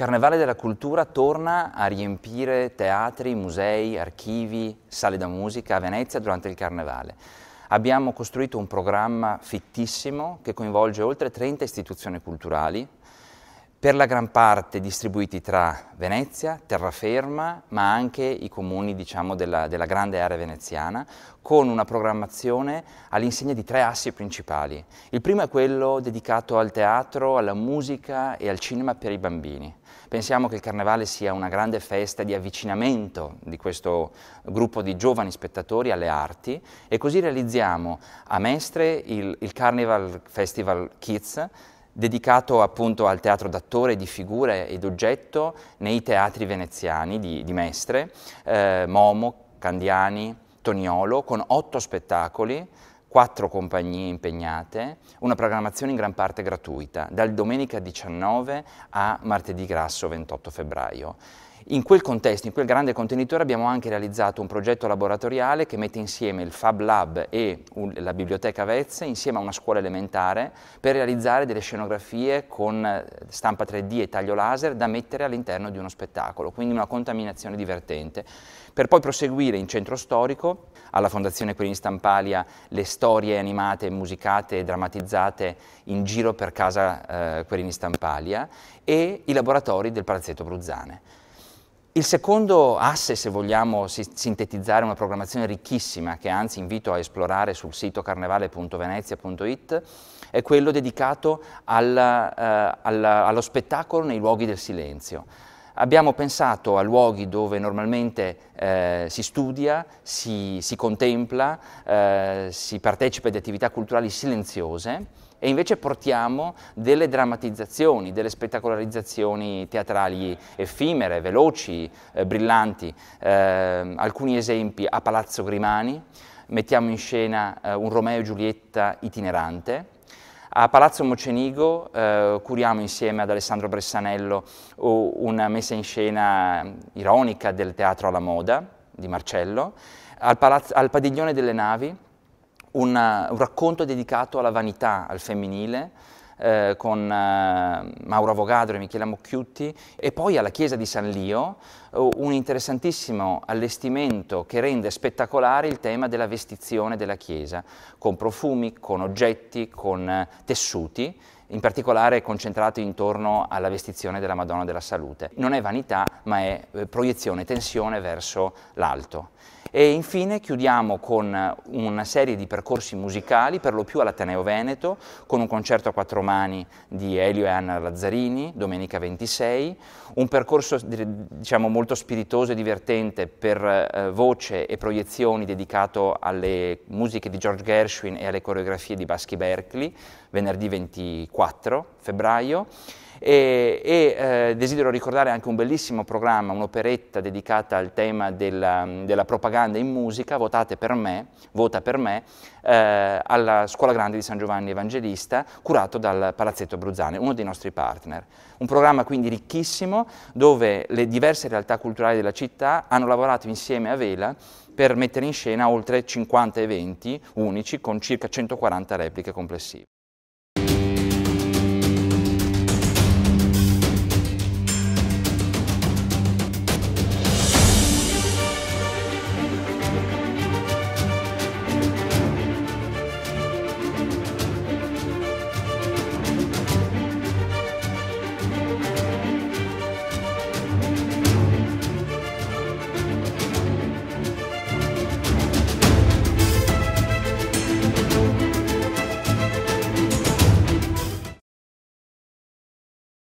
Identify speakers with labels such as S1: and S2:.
S1: Carnevale della Cultura torna a riempire teatri, musei, archivi, sale da musica a Venezia durante il Carnevale. Abbiamo costruito un programma fittissimo che coinvolge oltre 30 istituzioni culturali, per la gran parte distribuiti tra Venezia, terraferma, ma anche i comuni diciamo, della, della, grande area veneziana, con una programmazione all'insegna di tre assi principali. Il primo è quello dedicato al teatro, alla musica e al cinema per i bambini. Pensiamo che il Carnevale sia una grande festa di avvicinamento di questo gruppo di giovani spettatori alle arti e così realizziamo a Mestre il, il Carnival Festival Kids, dedicato appunto al teatro d'attore, di figure e d'oggetto nei teatri veneziani di, di Mestre, eh, Momo, Candiani, Toniolo, con otto spettacoli, quattro compagnie impegnate, una programmazione in gran parte gratuita, dal domenica 19 a martedì grasso 28 febbraio. In quel contesto, in quel grande contenitore abbiamo anche realizzato un progetto laboratoriale che mette insieme il Fab Lab e la biblioteca Vezze insieme a una scuola elementare per realizzare delle scenografie con eh, stampa 3D e taglio laser da mettere all'interno di uno spettacolo, quindi una contaminazione divertente. Per poi proseguire in centro storico, alla Fondazione Quirini Stampalia, le storie animate, musicate e drammatizzate in giro per casa eh, Quirini Stampalia eh, e i laboratori del Palazzetto Bruzzane. Il secondo asse, se vogliamo sintetizzare una programmazione ricchissima, che anzi invito a esplorare sul sito carnevale.venezia.it, è quello dedicato alla, eh, alla, allo spettacolo nei luoghi del silenzio. Abbiamo pensato a luoghi dove normalmente eh, si studia, si, si contempla, eh, si partecipa di attività culturali silenziose e invece portiamo delle drammatizzazioni, delle spettacolarizzazioni teatrali effimere, veloci, eh, brillanti. Eh, alcuni esempi a Palazzo Grimani, mettiamo in scena eh, un Romeo e Giulietta itinerante, a Palazzo Mocenigo eh, curiamo insieme ad Alessandro Bressanello una messa in scena mm, ironica del teatro alla moda di Marcello, al, palazzo, al Padiglione delle Navi una, un racconto dedicato alla vanità, al femminile, eh, con eh, Mauro Avogadro e Michela Mocchiutti e poi alla chiesa di San Lio eh, un interessantissimo allestimento che rende spettacolare il tema della vestizione della chiesa, con profumi, con oggetti, con eh, tessuti in particolare concentrato intorno alla vestizione della Madonna della Salute. Non è vanità, ma è eh, proiezione, tensione verso l'alto. E infine chiudiamo con una serie di percorsi musicali, per lo più all'Ateneo Veneto, con un concerto a quattro mani di Elio e Anna Lazzarini, domenica 26, un percorso diciamo, molto spiritoso e divertente per eh, voce e proiezioni dedicato alle musiche di George Gershwin e alle coreografie di Baschi Berkeley, venerdì 24 4 febbraio e, e eh, desidero ricordare anche un bellissimo programma, un'operetta dedicata al tema della, mm, della, propaganda in musica, Votate per me, Vota per me, eh, alla Scuola Grande di San Giovanni Evangelista, curato dal Palazzetto Bruzzane, uno dei nostri partner. Un programma quindi ricchissimo dove le diverse realtà culturali della città hanno lavorato insieme a Vela per mettere in scena oltre 50 eventi unici con circa 140 repliche complessive.